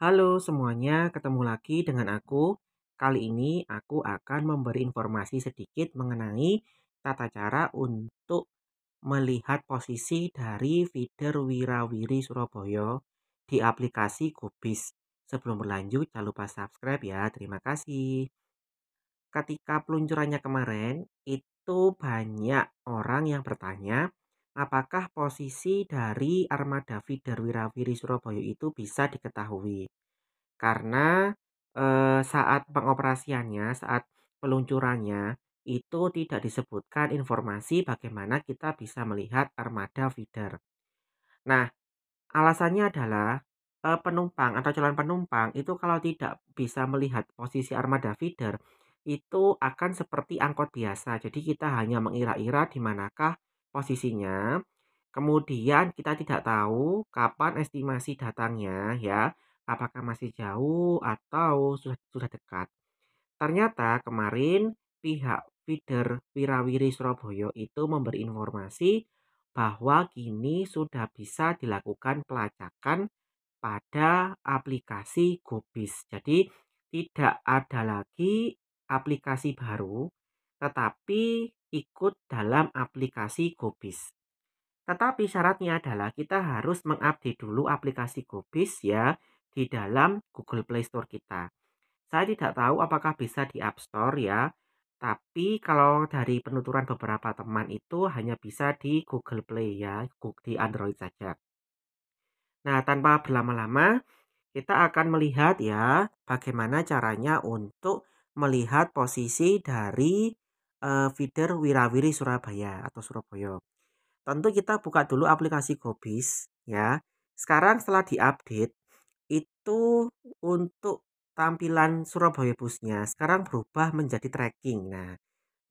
Halo semuanya, ketemu lagi dengan aku. Kali ini aku akan memberi informasi sedikit mengenai tata cara untuk melihat posisi dari feeder Wirawiri Surabaya di aplikasi Gobis. Sebelum berlanjut, jangan lupa subscribe ya. Terima kasih. Ketika peluncurannya kemarin, itu banyak orang yang bertanya Apakah posisi dari armada feeder Wirawiri Surabaya itu bisa diketahui? Karena eh, saat pengoperasiannya, saat peluncurannya itu tidak disebutkan informasi bagaimana kita bisa melihat armada feeder. Nah, alasannya adalah eh, penumpang atau calon penumpang itu kalau tidak bisa melihat posisi armada feeder itu akan seperti angkot biasa. Jadi kita hanya mengira-ira di manakah posisinya. Kemudian kita tidak tahu kapan estimasi datangnya ya, apakah masih jauh atau sudah, sudah dekat. Ternyata kemarin pihak feeder Wirawiri Surabaya itu memberi informasi bahwa kini sudah bisa dilakukan pelacakan pada aplikasi Gobis. Jadi tidak ada lagi aplikasi baru, tetapi ikut dalam aplikasi GoBis. Tetapi syaratnya adalah kita harus mengupdate dulu aplikasi GoBis ya di dalam Google Play Store kita. Saya tidak tahu apakah bisa di App Store ya, tapi kalau dari penuturan beberapa teman itu hanya bisa di Google Play ya, di Android saja. Nah, tanpa berlama-lama, kita akan melihat ya bagaimana caranya untuk melihat posisi dari uh, feeder Wirawiri Surabaya atau Surabaya. Tentu kita buka dulu aplikasi Gobis ya. Sekarang setelah diupdate itu untuk tampilan Surabaya busnya sekarang berubah menjadi tracking. Nah,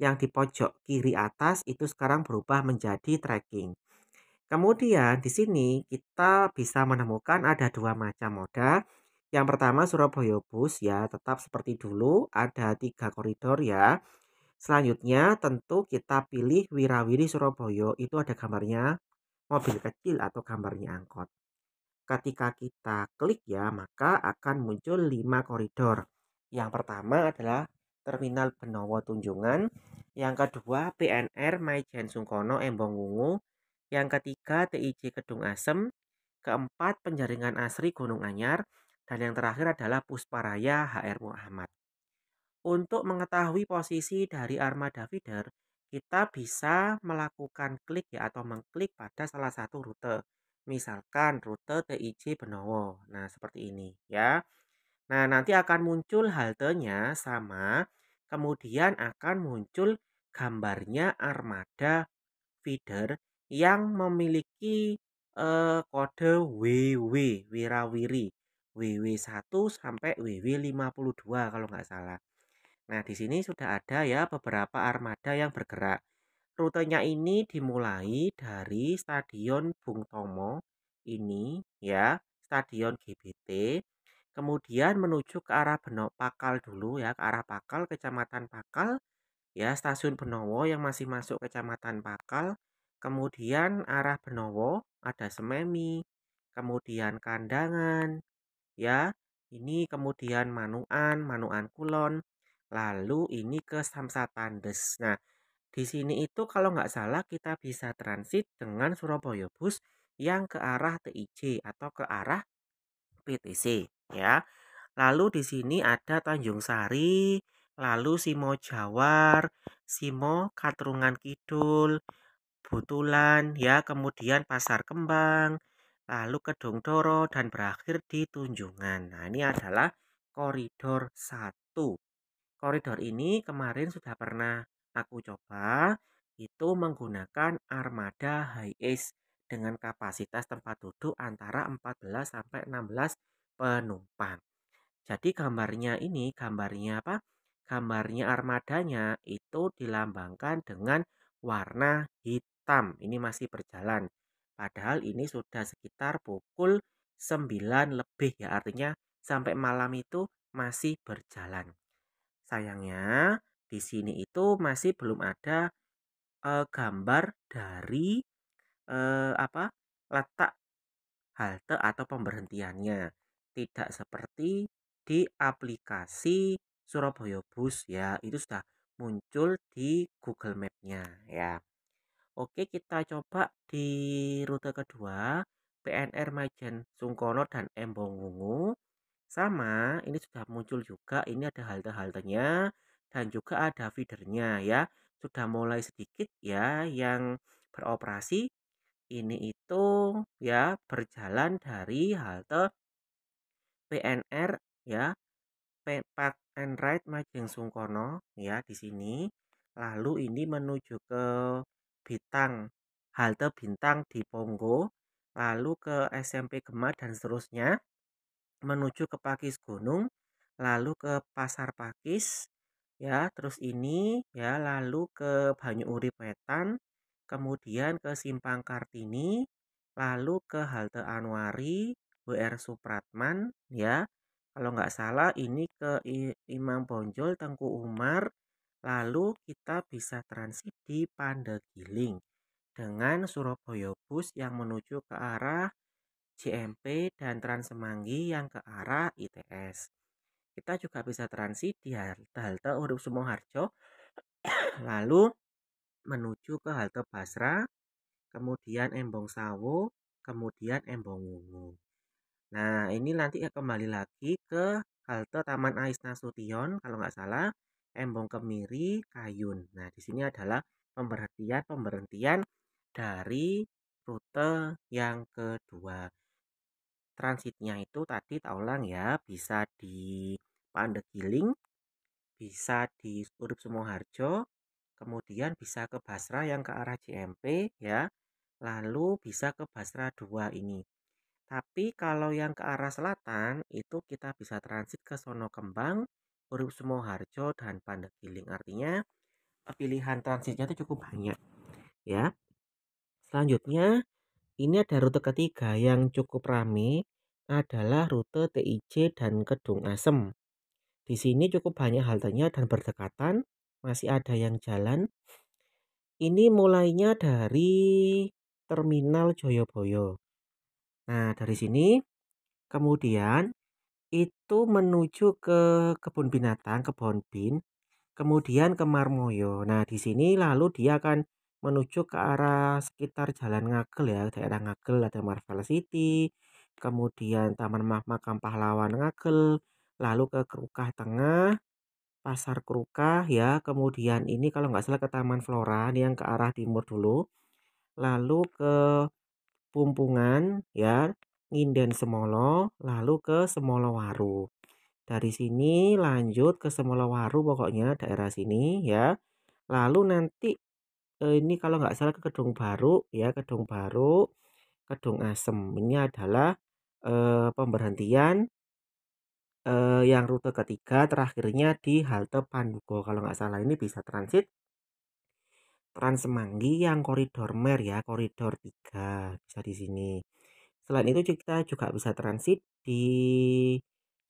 yang di pojok kiri atas itu sekarang berubah menjadi tracking. Kemudian di sini kita bisa menemukan ada dua macam moda. Yang pertama Surabaya bus ya tetap seperti dulu ada tiga koridor ya. Selanjutnya tentu kita pilih Wirawiri Surabaya itu ada gambarnya mobil kecil atau gambarnya angkot. Ketika kita klik ya maka akan muncul 5 koridor. Yang pertama adalah Terminal Benowo Tunjungan. Yang kedua PNR Maijen Sungkono Embongungu. Yang ketiga TIJ Kedung Asem. Keempat penjaringan Asri Gunung Anyar. Dan yang terakhir adalah Pusparaya HR Muhammad. Untuk mengetahui posisi dari armada feeder, kita bisa melakukan klik ya atau mengklik pada salah satu rute. Misalkan rute TIC Benowo. Nah, seperti ini ya. Nah, nanti akan muncul haltenya sama, kemudian akan muncul gambarnya armada feeder yang memiliki eh, kode WW Wirawiri WW1 sampai WW52 kalau nggak salah. Nah, di sini sudah ada ya beberapa armada yang bergerak. Rutenya ini dimulai dari Stadion Bung Tomo ini ya, Stadion GBT, kemudian menuju ke arah benok Pakal dulu ya, ke arah Pakal, Kecamatan Pakal, ya Stasiun Benowo yang masih masuk Kecamatan Pakal, kemudian arah Benowo ada Sememi, kemudian Kandangan, ya ini kemudian Manuan, Manuan Kulon, lalu ini ke Samsatandes. Nah, di sini itu kalau nggak salah kita bisa transit dengan Surabaya Bus yang ke arah TIC atau ke arah PTC ya. Lalu di sini ada Tanjung Sari, lalu Simo Jawar, Simo Katrungan Kidul, Butulan ya, kemudian Pasar Kembang, lalu Kedung Doro dan berakhir di Tunjungan. Nah, ini adalah koridor 1 Koridor ini kemarin sudah pernah aku coba itu menggunakan armada high ace dengan kapasitas tempat duduk antara 14 sampai 16 penumpang. Jadi gambarnya ini gambarnya apa? Gambarnya armadanya itu dilambangkan dengan warna hitam. Ini masih berjalan. Padahal ini sudah sekitar pukul 9 lebih ya artinya sampai malam itu masih berjalan. Sayangnya di sini itu masih belum ada uh, gambar dari uh, apa letak halte atau pemberhentiannya. Tidak seperti di aplikasi Surabaya Bus ya, itu sudah muncul di Google Map-nya ya. Oke, kita coba di rute kedua PNR Majen Sungkono dan Embong Wungu sama, ini sudah muncul juga, ini ada halte-haltenya dan juga ada feedernya ya. Sudah mulai sedikit ya yang beroperasi. Ini itu ya berjalan dari halte PNR ya Park and Ride Majeng Sungkono ya di sini. Lalu ini menuju ke Bintang, halte Bintang di Ponggo, lalu ke SMP Gemah dan seterusnya menuju ke Pakis Gunung, lalu ke Pasar Pakis, ya, terus ini ya, lalu ke Banyu Urip Wetan, kemudian ke Simpang Kartini, lalu ke halte Anwari, WR Supratman, ya. Kalau nggak salah ini ke Imam Bonjol, Tengku Umar, lalu kita bisa transit di Pandegiling dengan Surabaya Bus yang menuju ke arah JMP dan Trans Semanggi yang ke arah ITS. Kita juga bisa transit di halte Urip Sumoharjo, lalu menuju ke halte Basra, kemudian Embong Sawo, kemudian Embong Wungu. Nah, ini nanti ya kembali lagi ke halte Taman Ais Nasution, kalau nggak salah, Embong Kemiri, Kayun. Nah, di sini adalah pemberhentian-pemberhentian dari rute yang kedua transitnya itu tadi taulang ya bisa di Pandegiling bisa di Urip Sumoharjo kemudian bisa ke Basra yang ke arah CMP ya lalu bisa ke Basra 2 ini tapi kalau yang ke arah selatan itu kita bisa transit ke Sono Kembang Urip Sumoharjo dan Pandegiling artinya eh, pilihan transitnya itu cukup banyak ya selanjutnya ini ada rute ketiga yang cukup rame adalah rute TIC dan Kedung Asem. Di sini cukup banyak haltenya dan berdekatan, masih ada yang jalan. Ini mulainya dari Terminal Joyoboyo. Nah, dari sini kemudian itu menuju ke kebun binatang, kebun bin, kemudian ke Marmoyo. Nah, di sini lalu dia akan menuju ke arah sekitar Jalan Ngagel ya, daerah Ngagel ada Marvel City, kemudian Taman Makam Pahlawan Ngagel, lalu ke Kerukah Tengah, Pasar Kerukah ya, kemudian ini kalau nggak salah ke Taman Flora ini yang ke arah timur dulu, lalu ke Pumpungan ya, Nginden Semolo, lalu ke Semolo Waru Dari sini lanjut ke Semolo Waru pokoknya daerah sini ya. Lalu nanti eh, ini kalau nggak salah ke gedung Baru ya gedung Baru gedung Asem ini adalah eh, pemberhentian eh, yang rute ketiga terakhirnya di halte Pandugo kalau nggak salah ini bisa transit Trans Semanggi yang koridor Mer ya koridor tiga bisa di sini selain itu kita juga bisa transit di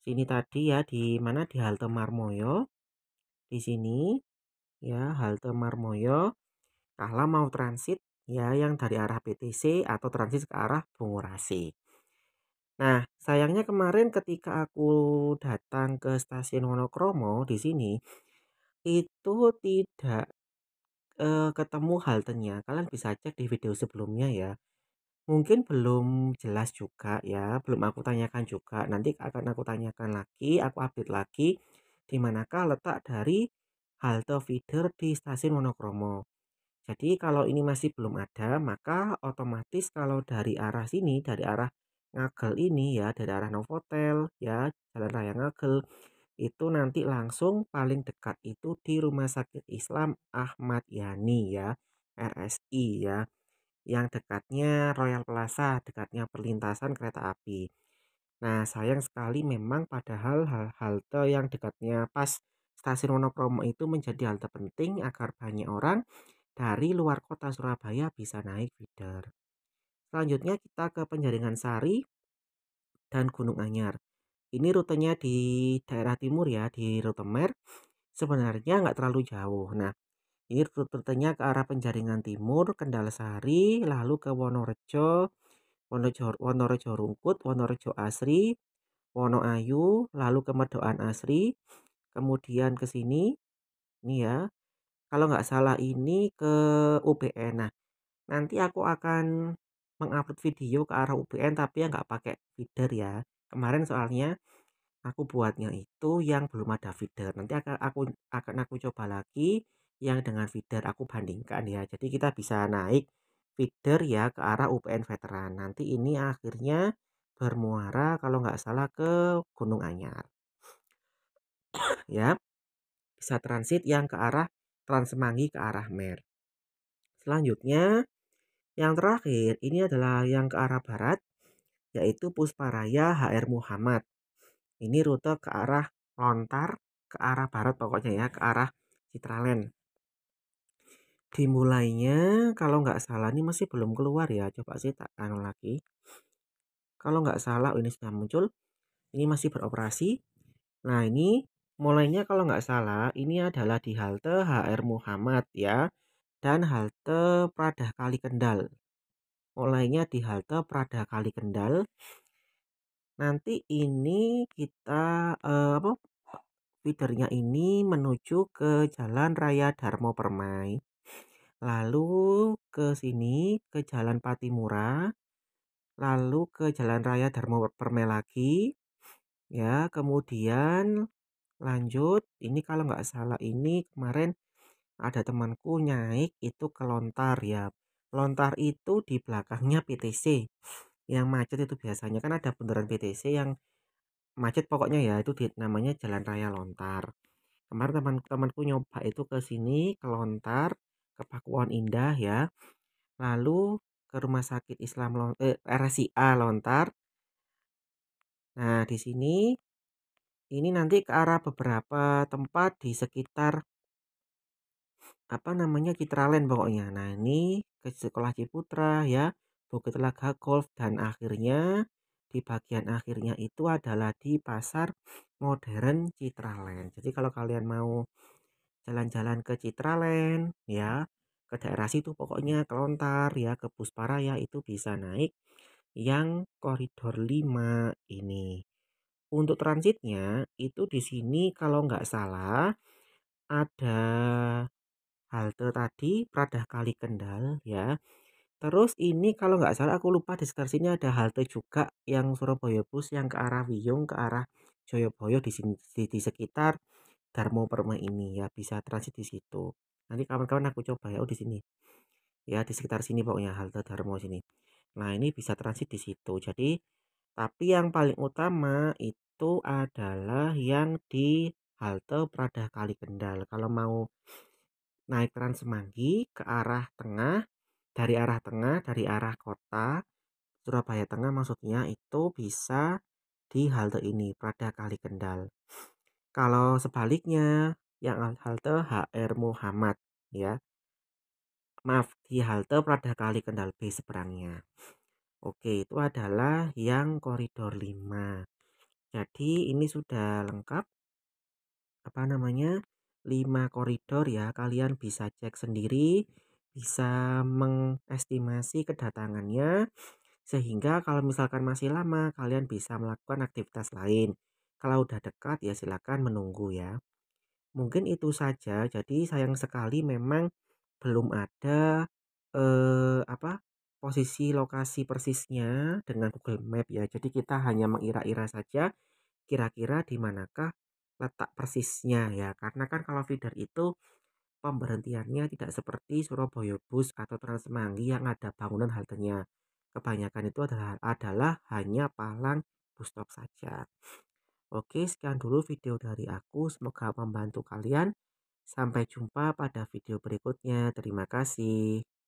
sini tadi ya di mana di halte Marmoyo di sini ya halte Marmoyo kalau mau transit, ya yang dari arah PTC atau transit ke arah Bungurasi. Nah, sayangnya kemarin ketika aku datang ke stasiun Wonokromo di sini, itu tidak eh, ketemu haltenya. Kalian bisa cek di video sebelumnya ya mungkin belum jelas juga ya belum aku tanyakan juga nanti akan aku tanyakan lagi aku update lagi di manakah letak dari halte feeder di stasiun Wonokromo. Jadi kalau ini masih belum ada, maka otomatis kalau dari arah sini, dari arah Ngagel ini ya, dari arah Novotel ya, Jalan Raya Ngagel, itu nanti langsung paling dekat itu di Rumah Sakit Islam Ahmad Yani ya, RSI ya, yang dekatnya Royal Plaza, dekatnya perlintasan kereta api. Nah sayang sekali memang padahal hal halte yang dekatnya pas stasiun Wonokromo itu menjadi halte penting agar banyak orang dari luar kota Surabaya bisa naik feeder. Selanjutnya kita ke Penjaringan Sari dan Gunung Anyar. Ini rutenya di daerah timur ya, di rute Mer. Sebenarnya nggak terlalu jauh. Nah, ini rutenya ke arah Penjaringan Timur, Kendal Sari, lalu ke Wonorejo, Wonorejo, Wonorejo Rungkut, Wonorejo Asri, Wono Ayu, lalu ke Medoan Asri, kemudian ke sini, ini ya, kalau nggak salah ini ke UPN. Nah, nanti aku akan mengupload video ke arah UPN tapi yang nggak pakai feeder ya. Kemarin soalnya aku buatnya itu yang belum ada feeder. Nanti akan aku akan aku coba lagi yang dengan feeder aku bandingkan ya. Jadi kita bisa naik feeder ya ke arah UPN veteran. Nanti ini akhirnya bermuara kalau nggak salah ke Gunung Anyar. ya. Bisa transit yang ke arah transmangi ke arah Mer. Selanjutnya, yang terakhir ini adalah yang ke arah barat, yaitu Pusparaya HR Muhammad. Ini rute ke arah Lontar, ke arah barat pokoknya ya, ke arah Citraland. Dimulainya kalau nggak salah ini masih belum keluar ya, coba sih tak anu lagi. Kalau nggak salah ini sudah muncul, ini masih beroperasi. Nah ini Mulainya kalau nggak salah ini adalah di halte HR Muhammad ya dan halte Prada Kali Kendal. Mulainya di halte Prada Kali Kendal. Nanti ini kita eh, apa feedernya ini menuju ke Jalan Raya Darmo Permai. Lalu ke sini ke Jalan Patimura, lalu ke Jalan Raya Darmo Permai lagi. Ya, kemudian lanjut ini kalau nggak salah ini kemarin ada temanku naik itu ke lontar ya lontar itu di belakangnya PTC yang macet itu biasanya kan ada bundaran PTC yang macet pokoknya ya itu di, namanya jalan raya lontar kemarin teman-temanku nyoba itu ke sini ke lontar ke Pakuan Indah ya lalu ke rumah sakit Islam eh, RSIA lontar nah di sini ini nanti ke arah beberapa tempat di sekitar apa namanya Citraland pokoknya. Nah, ini ke sekolah Ciputra ya, Bukit Laga Golf dan akhirnya di bagian akhirnya itu adalah di pasar modern Citraland. Jadi kalau kalian mau jalan-jalan ke Citraland ya, ke daerah situ pokoknya ke Lontar ya, ke Pusparaya itu bisa naik yang koridor 5 ini. Untuk transitnya itu di sini kalau nggak salah ada halte tadi Pradah Kali Kendal ya. Terus ini kalau nggak salah aku lupa di sekitar sini ada halte juga yang Surabaya Bus yang ke arah Wiyung ke arah Joyoboyo di sini di, di sekitar Darmo Perma ini ya bisa transit di situ. Nanti kawan-kawan aku coba ya oh di sini. Ya di sekitar sini pokoknya halte Darmo sini. Nah, ini bisa transit di situ. Jadi tapi yang paling utama itu adalah yang di halte Prada Kali Kendal. Kalau mau naik Trans Semanggi ke arah tengah, dari arah tengah, dari arah kota Surabaya Tengah maksudnya itu bisa di halte ini Prada Kali Kendal. Kalau sebaliknya yang halte HR Muhammad ya. Maaf, di halte Prada Kali Kendal B seberangnya. Oke, itu adalah yang koridor 5. Jadi ini sudah lengkap apa namanya? 5 koridor ya. Kalian bisa cek sendiri, bisa mengestimasi kedatangannya sehingga kalau misalkan masih lama kalian bisa melakukan aktivitas lain. Kalau udah dekat ya silakan menunggu ya. Mungkin itu saja. Jadi sayang sekali memang belum ada eh, apa posisi lokasi persisnya dengan Google Map ya. Jadi kita hanya mengira-ira saja kira-kira di manakah letak persisnya ya. Karena kan kalau feeder itu pemberhentiannya tidak seperti Surabaya Bus atau Transmanggi yang ada bangunan haltenya. Kebanyakan itu adalah adalah hanya palang bus stop saja. Oke, sekian dulu video dari aku. Semoga membantu kalian. Sampai jumpa pada video berikutnya. Terima kasih.